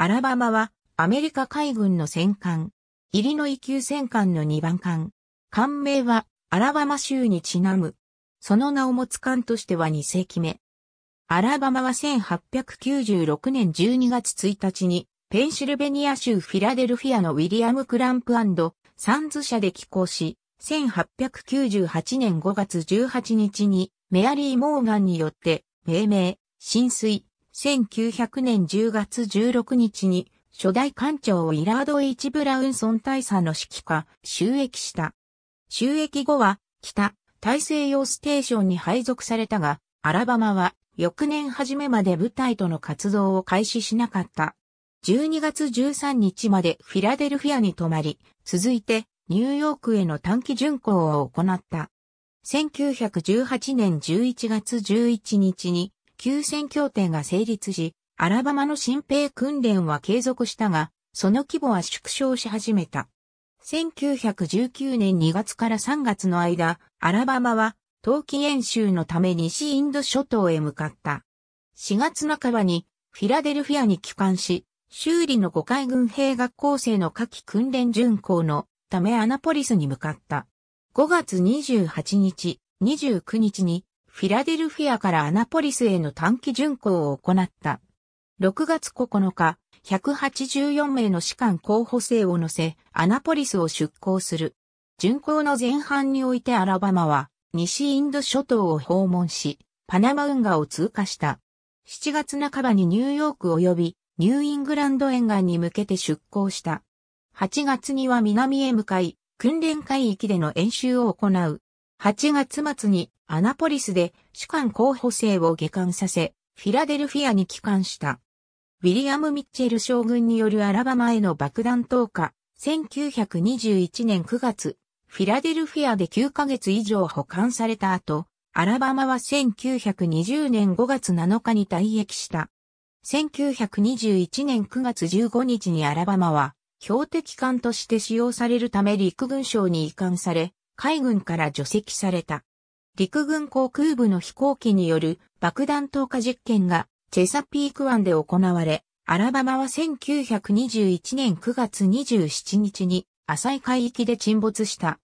アラバマはアメリカ海軍の戦艦、イリノイ級戦艦の2番艦。艦名はアラバマ州にちなむ。その名を持つ艦としては2世紀目。アラバマは1896年12月1日にペンシルベニア州フィラデルフィアのウィリアム・クランプサンズ社で寄港し、1898年5月18日にメアリー・モーガンによって命名、浸水、1900年10月16日に、初代艦長をイラード・イチ・ブラウンソン大佐の指揮下、収益した。収益後は、北、大西洋ステーションに配属されたが、アラバマは、翌年初めまで部隊との活動を開始しなかった。12月13日までフィラデルフィアに泊まり、続いてニューヨークへの短期巡航を行った。1918年11月11日に休戦協定が成立し、アラバマの新兵訓練は継続したが、その規模は縮小し始めた。1919年2月から3月の間、アラバマは、冬季演習のため西インド諸島へ向かった。4月半ばに、フィラデルフィアに帰還し、修理の5海軍兵学校生の夏季訓練巡行のためアナポリスに向かった。5月28日、29日にフィラデルフィアからアナポリスへの短期巡航を行った。6月9日、184名の士官候補生を乗せ、アナポリスを出港する。巡航の前半においてアラバマは、西インド諸島を訪問し、パナマ運河を通過した。7月半ばにニューヨーク及び、ニューイングランド沿岸に向けて出港した。8月には南へ向かい、訓練海域での演習を行う。8月末にアナポリスで主管候補生を下官させ、フィラデルフィアに帰還した。ウィリアム・ミッチェル将軍によるアラバマへの爆弾投下、1921年9月、フィラデルフィアで9ヶ月以上保管された後、アラバマは1920年5月7日に退役した。1921年9月15日にアラバマは、標的艦として使用されるため陸軍省に移管され、海軍から除籍された。陸軍航空部の飛行機による爆弾投下実験がチェサピーク湾で行われ、アラバマは1921年9月27日に浅い海域で沈没した。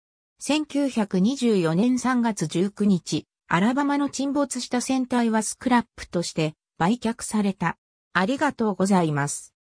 1924年3月19日、アラバマの沈没した船体はスクラップとして売却された。ありがとうございます。